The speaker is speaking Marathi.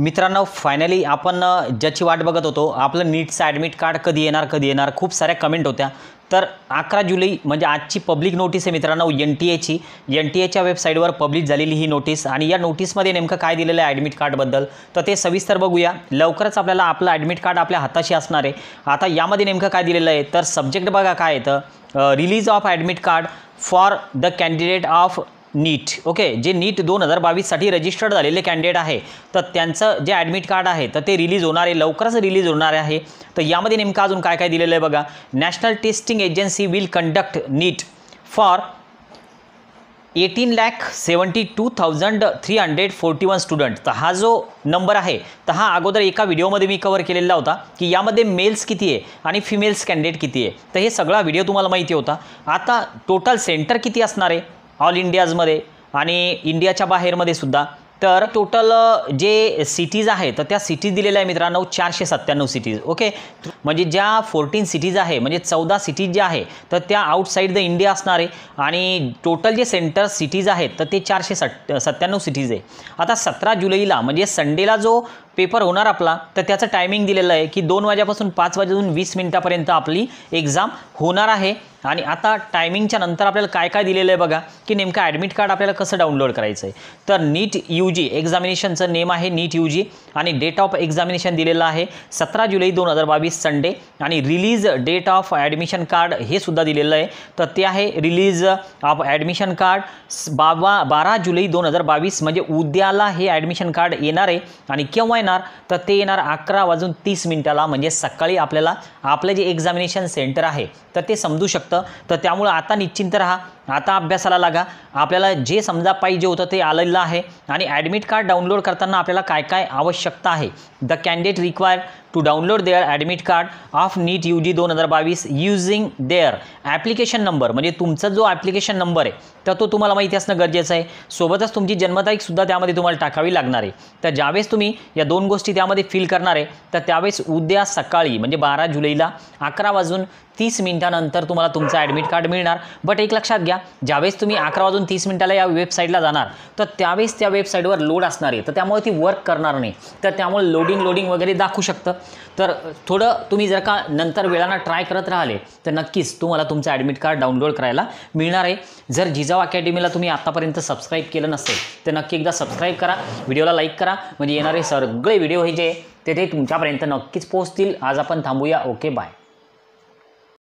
मित्रांनो फायनली आपण ज्याची वाट बघत होतो आपलं नीटचं ॲडमिट कार्ड कधी येणार कधी येणार खूप साऱ्या कमेंट होत्या तर अकरा जुलै म्हणजे आजची पब्लिक नोटीस आहे मित्रांनो एन टी एची एन टी एच्या वेबसाईटवर पब्लिश झालेली ही नोटीस आणि या नोटीसमध्ये नेमकं काय दिलेलं आहे ॲडमिट कार्डबद्दल तर ते सविस्तर बघूया लवकरच आपल्याला आपलं ॲडमिट कार्ड आपल्या हाताशी असणार आहे आता यामध्ये नेमकं काय दिलेलं आहे तर सब्जेक्ट बघा काय येतं release of admit card for the candidate of NEET okay जे नीट दोन हजार बावीससाठी रजिस्टर्ड झालेले कॅन्डिडेट आहे तर त्यांचं जे ॲडमिट कार्ड आहे तर ते रिलीज होणार आहे लवकरच रिलीज होणार आहे तर यामध्ये नेमकं अजून काय काय दिलेलं आहे बघा national testing agency will conduct NEET for eighteen lakh seventy two thousand three hundred forty one student तर हा जो नंबर आहे तर हा अगोदर एका व्हिडिओमध्ये मी कवर केलेला होता की यामध्ये मेल्स किती आहे आणि फिमेल्स कॅन्डिडेट किती आहे तर हे सगळा व्हिडिओ तुम्हाला माहिती होता आता टोटल सेंटर किती असणार आहे ऑल इंडियाजमध्ये आणि इंडियाच्या बाहेरमध्ये सुद्धा तर टोटल जे सिटीज आहेत तर त्या सिटीज दिलेल्या आहे मित्रांनो चारशे सत्त्याण्णव सिटीज ओके म्हणजे ज्या फोर्टीन सिटीज आहे म्हणजे चौदा सिटीज ज्या आहे तर त्या आउटसाईड द इंडिया असणार आहे आणि टोटल जे सेंटर सिटीज आहेत तर ते चारशे सत् सत्त्याण्णव सिटीज आहे आता सतरा जुलैला म्हणजे संडेला जो पेपर होणार आपला तर त्याचं टायमिंग दिलेलं आहे की दोन वाजेपासून पाच वाजेपासून वीस मिनिटापर्यंत आपली एक्झाम होणार आहे आणि आता टायमिंगच्या नंतर आपल्याला काय काय दिलेलं आहे बघा की नेमकं ॲडमिट कार्ड आपल्याला कसं डाउनलोड करायचं आहे तर नीट यू जी एक्झामिनेशनचं नेम आहे नीट यू जी आणि डेट ऑफ एक्झामिनेशन दिलेलं आहे सतरा जुलै दोन हजार बावीस संडे आणि release date of admission card हे सुद्धा दिलेलं आहे तर ते आहे रिलीज ऑफ ॲडमिशन कार्ड बाबा बारा जुलै दोन हजार बावीस म्हणजे उद्याला हे ॲडमिशन कार्ड येणार आहे आणि केव्हा येणार तर ते येणार अकरा वाजून तीस मिनिटाला म्हणजे सकाळी आपल्याला आपलं जे एक्झामिनेशन सेंटर आहे तर ते समजू शकतं तर त्यामुळं आता निश्चिंत राहा आता अभ्यासाला लागा आपल्याला जे समजा पाहिजे होतं ते आलेलं आहे आणि ॲडमिट कार्ड डाउनलोड करताना आपल्याला काय काय आवश्यकता आहे the candidate require to download their admit card of NEET U G दोन हजार बावीस युझिंग देअर ॲप्लिकेशन नंबर म्हणजे तुमचा जो ॲप्लिकेशन नंबर आहे तर तो तुम्हाला माहिती असणं गरजेचं आहे सोबतच तुमची जन्मतारीखसुद्धा त्यामध्ये तुम्हाला टाकावी लागणार आहे तर ज्यावेळेस तुम्ही या दोन गोष्टी त्यामध्ये फिल करणार आहे तर त्यावेळेस उद्या सकाळी म्हणजे बारा जुलैला अकरा वाजून तीस मिनिटानंतर तुम्हाला तुमचं ॲडमिट कार्ड मिळणार बट एक लक्षात घ्या ज्यावेळेस तुम्ही अकरा वाजून तीस मिनिटाला या वेबसाईटला जाणार तर त्यावेळेस त्या वेबसाईटवर लोड असणार आहे तर त्यामुळे ती वर्क करणार नाही तर त्यामुळे लोडिंग लोडिंग वगैरे दाखवू शकतं तर थोडं तुम्ही जर का नंतर वेळानं ट्राय करत राहिले तर नक्कीच तुम्हाला तुमचं ॲडमिट कार्ड डाउनलोड करायला मिळणार आहे जर जिजाव अकॅडमीला तुम्ही आत्तापर्यंत सबस्क्राईब केलं नसेल तर नक्की एकदा सबस्क्राईब करा व्हिडिओला लाईक करा म्हणजे येणारे सगळे व्हिडिओ हे जे ते तुमच्यापर्यंत नक्कीच पोहोचतील आज आपण थांबूया ओके बाय